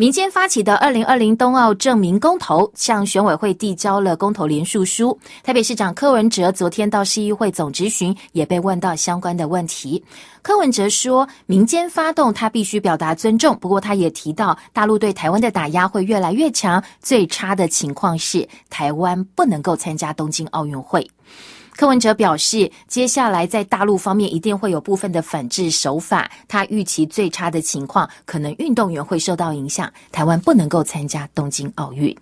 民间发起的二零二零冬奥证明公投向选委会递交了公投联署书。台北市长柯文哲昨天到市议会总执询，也被问到相关的问题。柯文哲说，民间发动他必须表达尊重，不过他也提到，大陆对台湾的打压会越来越强，最差的情况是台湾不能够参加东京奥运会。柯文哲表示，接下来在大陆方面一定会有部分的反制手法。他预期最差的情况，可能运动员会受到影响，台湾不能够参加东京奥运。